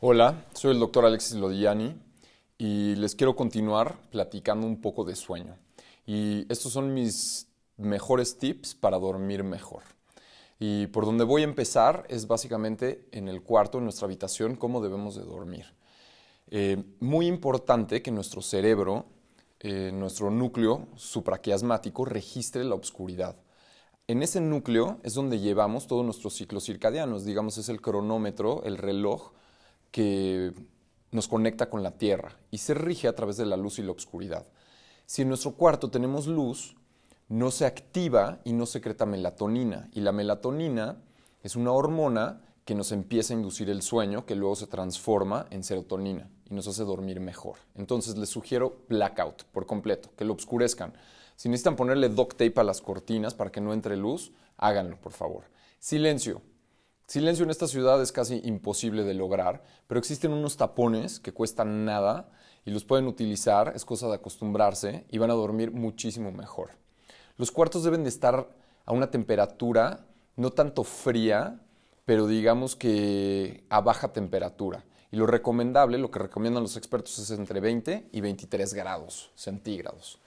Hola, soy el doctor Alexis Lodiani y les quiero continuar platicando un poco de sueño. Y estos son mis mejores tips para dormir mejor. Y por donde voy a empezar es básicamente en el cuarto, en nuestra habitación, cómo debemos de dormir. Eh, muy importante que nuestro cerebro, eh, nuestro núcleo supraquiasmático, registre la oscuridad. En ese núcleo es donde llevamos todos nuestros ciclos circadianos, digamos es el cronómetro, el reloj que nos conecta con la Tierra y se rige a través de la luz y la oscuridad. Si en nuestro cuarto tenemos luz, no se activa y no secreta melatonina. Y la melatonina es una hormona que nos empieza a inducir el sueño, que luego se transforma en serotonina y nos hace dormir mejor. Entonces les sugiero blackout por completo, que lo obscurezcan. Si necesitan ponerle duct tape a las cortinas para que no entre luz, háganlo, por favor. Silencio, Silencio en esta ciudad es casi imposible de lograr, pero existen unos tapones que cuestan nada y los pueden utilizar, es cosa de acostumbrarse y van a dormir muchísimo mejor. Los cuartos deben de estar a una temperatura no tanto fría, pero digamos que a baja temperatura. Y lo recomendable, lo que recomiendan los expertos es entre 20 y 23 grados centígrados.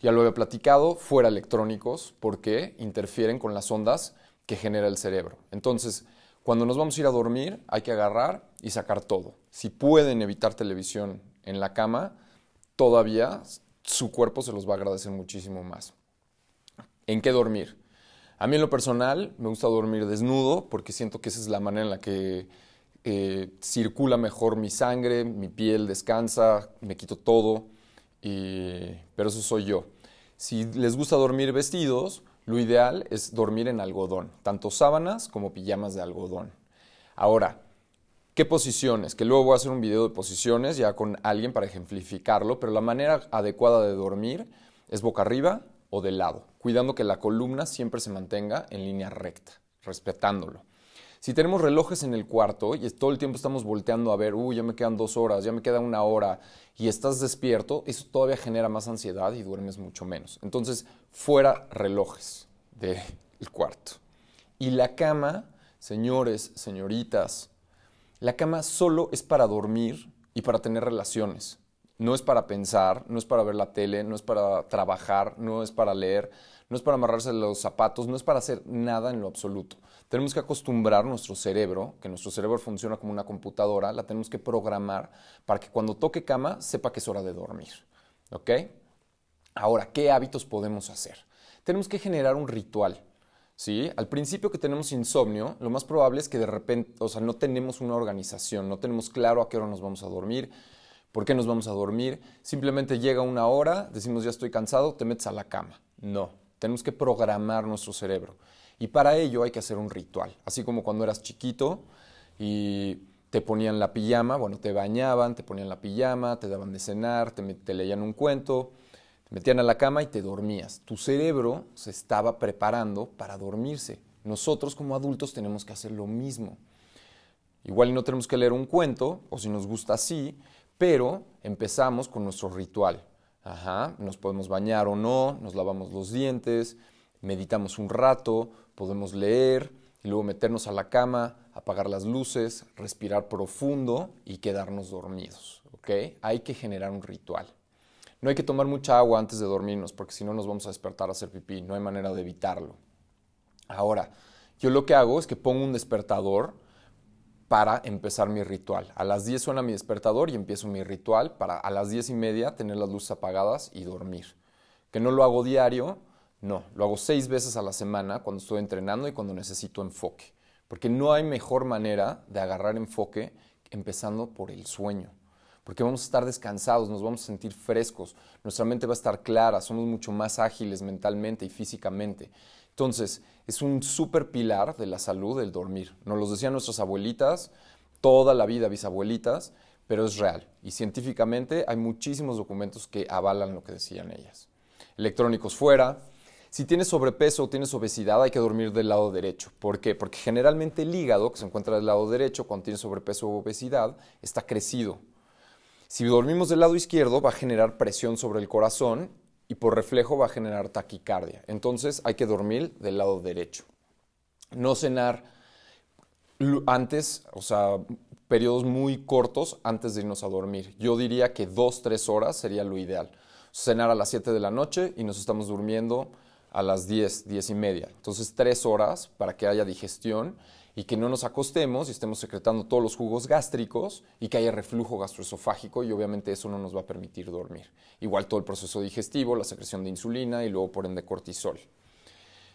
Ya lo había platicado, fuera electrónicos, porque interfieren con las ondas que genera el cerebro. Entonces, cuando nos vamos a ir a dormir, hay que agarrar y sacar todo. Si pueden evitar televisión en la cama, todavía su cuerpo se los va a agradecer muchísimo más. ¿En qué dormir? A mí en lo personal me gusta dormir desnudo porque siento que esa es la manera en la que eh, circula mejor mi sangre, mi piel descansa, me quito todo, pero eso soy yo. Si les gusta dormir vestidos, lo ideal es dormir en algodón, tanto sábanas como pijamas de algodón. Ahora, ¿qué posiciones? Que luego voy a hacer un video de posiciones ya con alguien para ejemplificarlo, pero la manera adecuada de dormir es boca arriba o de lado, cuidando que la columna siempre se mantenga en línea recta, respetándolo. Si tenemos relojes en el cuarto y todo el tiempo estamos volteando a ver, uy, ya me quedan dos horas, ya me queda una hora, y estás despierto, eso todavía genera más ansiedad y duermes mucho menos. Entonces, fuera relojes del cuarto. Y la cama, señores, señoritas, la cama solo es para dormir y para tener relaciones. No es para pensar, no es para ver la tele, no es para trabajar, no es para leer, no es para amarrarse los zapatos, no es para hacer nada en lo absoluto. Tenemos que acostumbrar nuestro cerebro, que nuestro cerebro funciona como una computadora, la tenemos que programar para que cuando toque cama sepa que es hora de dormir. ¿Ok? Ahora, ¿qué hábitos podemos hacer? Tenemos que generar un ritual. ¿Sí? Al principio que tenemos insomnio, lo más probable es que de repente, o sea, no tenemos una organización, no tenemos claro a qué hora nos vamos a dormir, ¿Por qué nos vamos a dormir? Simplemente llega una hora, decimos ya estoy cansado, te metes a la cama. No, tenemos que programar nuestro cerebro. Y para ello hay que hacer un ritual. Así como cuando eras chiquito y te ponían la pijama, bueno, te bañaban, te ponían la pijama, te daban de cenar, te, leían un cuento, te metían a la cama y te dormías. Tu cerebro se estaba preparando para dormirse. Nosotros como adultos tenemos que hacer lo mismo. Igual no tenemos que leer un cuento, o si nos gusta así, pero empezamos con nuestro ritual. nos podemos bañar o no, nos lavamos los dientes, meditamos un rato, podemos leer y luego meternos a la cama, apagar las luces, respirar profundo y quedarnos dormidos. ¿okay? Hay que generar un ritual. No hay que tomar mucha agua antes de dormirnos porque si no nos vamos a despertar a hacer pipí, no hay manera de evitarlo. Ahora, yo lo que hago es que pongo un despertador para empezar mi ritual. A las 10 suena mi despertador y empiezo mi ritual para a las 10 y media tener las luces apagadas y dormir. Que no lo hago diario, no, lo hago seis veces a la semana cuando estoy entrenando y cuando necesito enfoque. Porque no hay mejor manera de agarrar enfoque empezando por el sueño. Porque vamos a estar descansados, nos vamos a sentir frescos, nuestra mente va a estar clara, somos mucho más ágiles mentalmente y físicamente. Entonces, es un súper pilar de la salud el dormir. Nos lo decían nuestras abuelitas, toda la vida bisabuelitas, pero es real. Y científicamente hay muchísimos documentos que avalan lo que decían ellas. Electrónicos fuera. Si tienes sobrepeso o tienes obesidad, hay que dormir del lado derecho. ¿Por qué? Porque generalmente el hígado, que se encuentra del lado derecho cuando tienes sobrepeso o obesidad, está crecido. Si dormimos del lado izquierdo, va a generar presión sobre el corazón y por reflejo va a generar taquicardia. Entonces hay que dormir del lado derecho. No cenar antes, o sea, periodos muy cortos antes de irnos a dormir. Yo diría que dos, tres horas sería lo ideal. Cenar a las 7 de la noche y nos estamos durmiendo a las 10, diez y media. Entonces tres horas para que haya digestión y que no nos acostemos y estemos secretando todos los jugos gástricos y que haya reflujo gastroesofágico y obviamente eso no nos va a permitir dormir. Igual todo el proceso digestivo, la secreción de insulina y luego por ende cortisol.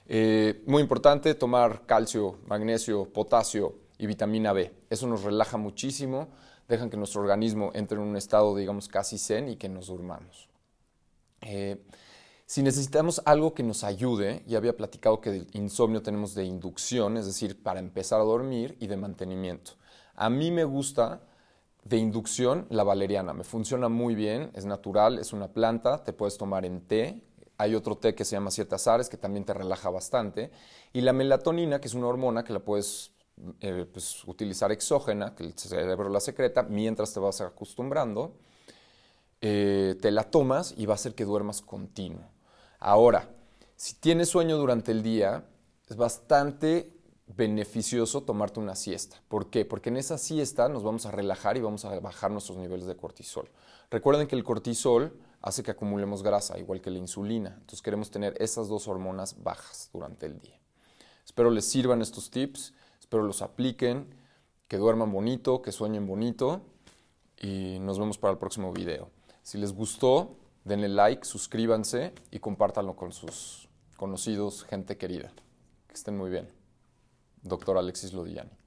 Eh, muy importante tomar calcio, magnesio, potasio y vitamina B. Eso nos relaja muchísimo, dejan que nuestro organismo entre en un estado, digamos, casi zen y que nos durmamos. Eh, si necesitamos algo que nos ayude, ya había platicado que del insomnio tenemos de inducción, es decir, para empezar a dormir y de mantenimiento. A mí me gusta de inducción la valeriana, me funciona muy bien, es natural, es una planta, te puedes tomar en té. Hay otro té que se llama siete azares que también te relaja bastante. Y la melatonina, que es una hormona que la puedes eh, pues, utilizar exógena, que el cerebro la secreta, mientras te vas acostumbrando. Eh, te la tomas y va a hacer que duermas continuo. Ahora, si tienes sueño durante el día, es bastante beneficioso tomarte una siesta. ¿Por qué? Porque en esa siesta nos vamos a relajar y vamos a bajar nuestros niveles de cortisol. Recuerden que el cortisol hace que acumulemos grasa, igual que la insulina. Entonces queremos tener esas dos hormonas bajas durante el día. Espero les sirvan estos tips, espero los apliquen, que duerman bonito, que sueñen bonito y nos vemos para el próximo video. Si les gustó, denle like, suscríbanse y compártanlo con sus conocidos, gente querida. Que estén muy bien. Doctor Alexis Lodiani.